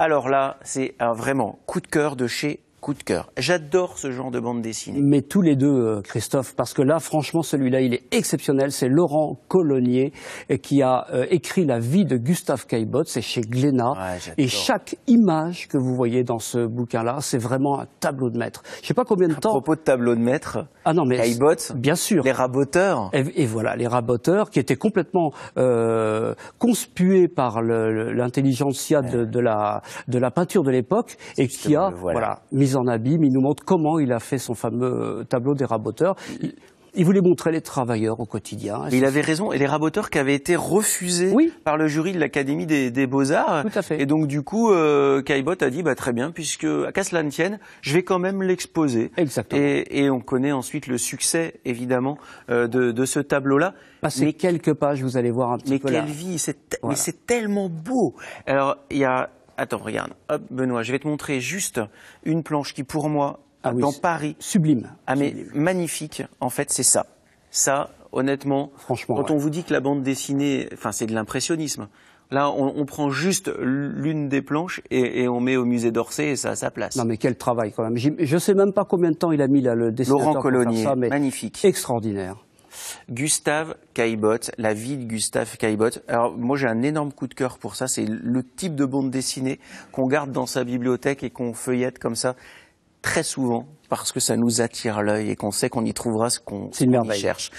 Alors là, c'est un vraiment coup de cœur de chez de cœur. J'adore ce genre de bande dessinée. Mais tous les deux, euh, Christophe, parce que là, franchement, celui-là, il est exceptionnel. C'est Laurent Colonnier euh, qui a euh, écrit La vie de Gustave Caillebotte. C'est chez Glénat. et chaque image que vous voyez dans ce bouquin-là, c'est vraiment un tableau de maître. Je sais pas combien de temps. À propos de tableau de maître. Ah non, mais. Bien sûr. Les raboteurs. Et, voilà, les raboteurs qui étaient complètement euh, conspués par l'intelligentsia de, la, de la peinture de l'époque et qui a, voilà, mis en en abîme. Il nous montre comment il a fait son fameux euh, tableau des raboteurs. Il... voulait montrer les travailleurs au quotidien. il avait raison. Et les raboteurs qui avaient été refusés par le jury de l'Académie des, Beaux-Arts. Tout à fait. Et donc, du coup, euh, Caillebotte a dit, bah, très bien, puisque, à qu'à tienne, je vais quand même l'exposer. Exactement. Et, et, on connaît ensuite le succès, évidemment, euh, de, ce tableau-là. Bah, quelques pages, vous allez voir un petit mais peu Mais quelle vie c'est Mais c'est tellement beau Alors, il y a Attends, regarde. Hop, Benoît, je vais te montrer juste une planche qui, pour moi, ah dans Paris. Sublime. Ah, mais magnifique. En fait, c'est ça. Ça, honnêtement. Franchement. Quand on vous dit que la bande dessinée, enfin, c'est de l'impressionnisme. Là, on, prend juste l'une des planches et, on met au musée d'Orsay et ça a sa place. Non, mais quel travail quand même. Je ne sais même pas combien de temps il a mis là, le dessinateur. Laurent Colonier, magnifique. Extraordinaire. Gustave Caillebotte, la vie de Gustave Caillebotte. Alors moi j'ai un énorme coup de cœur pour ça, c'est le type de bande dessinée qu'on garde dans sa bibliothèque et qu'on feuillette comme ça très souvent parce que ça nous attire l'œil et qu'on sait qu'on y trouvera ce qu'on cherche.